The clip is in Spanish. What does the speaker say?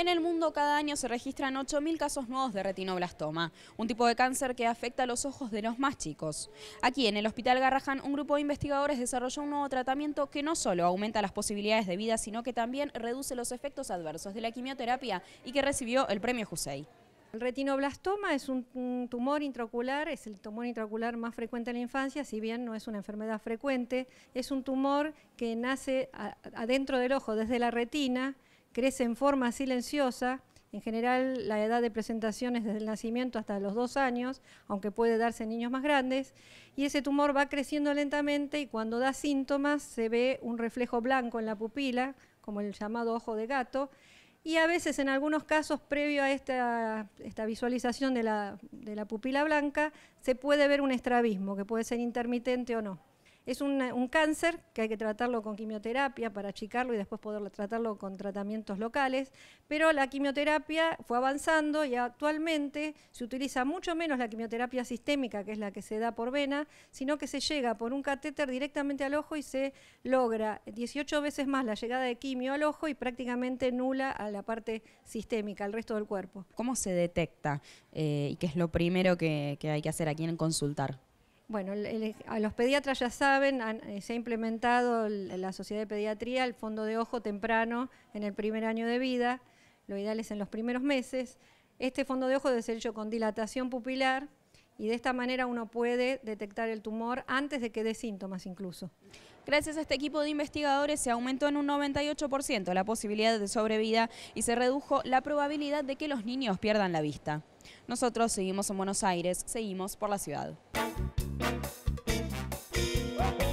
En el mundo cada año se registran 8.000 casos nuevos de retinoblastoma, un tipo de cáncer que afecta a los ojos de los más chicos. Aquí en el Hospital Garrahan, un grupo de investigadores desarrolló un nuevo tratamiento que no solo aumenta las posibilidades de vida, sino que también reduce los efectos adversos de la quimioterapia y que recibió el premio Jusei. El retinoblastoma es un tumor intraocular, es el tumor intraocular más frecuente en la infancia, si bien no es una enfermedad frecuente, es un tumor que nace adentro del ojo, desde la retina, crece en forma silenciosa. En general, la edad de presentación es desde el nacimiento hasta los dos años, aunque puede darse en niños más grandes. Y ese tumor va creciendo lentamente y cuando da síntomas se ve un reflejo blanco en la pupila, como el llamado ojo de gato. Y a veces, en algunos casos, previo a esta, esta visualización de la, de la pupila blanca, se puede ver un estrabismo, que puede ser intermitente o no. Es un, cáncer que hay que tratarlo con quimioterapia para achicarlo y después poder tratarlo con tratamientos locales, pero la quimioterapia fue avanzando y actualmente se utiliza mucho menos la quimioterapia sistémica, que es la que se da por vena, sino que se llega por un catéter directamente al ojo y se logra 18 veces más la llegada de quimio al ojo y prácticamente nula a la parte sistémica, al resto del cuerpo. ¿Cómo se detecta eh, y qué es lo primero que, hay que hacer? aquí en consultar? Bueno, a los pediatras ya saben, eh, se ha implementado la sociedad de pediatría el fondo de ojo temprano en el primer año de vida, lo ideal es en los primeros meses. Este fondo de ojo debe ser hecho con dilatación pupilar y de esta manera uno puede detectar el tumor antes de que dé síntomas incluso. Gracias a este equipo de investigadores se aumentó en un 98% la posibilidad de sobrevida y se redujo la probabilidad de que los niños pierdan la vista. Nosotros seguimos en Buenos Aires, seguimos por la ciudad. Woo!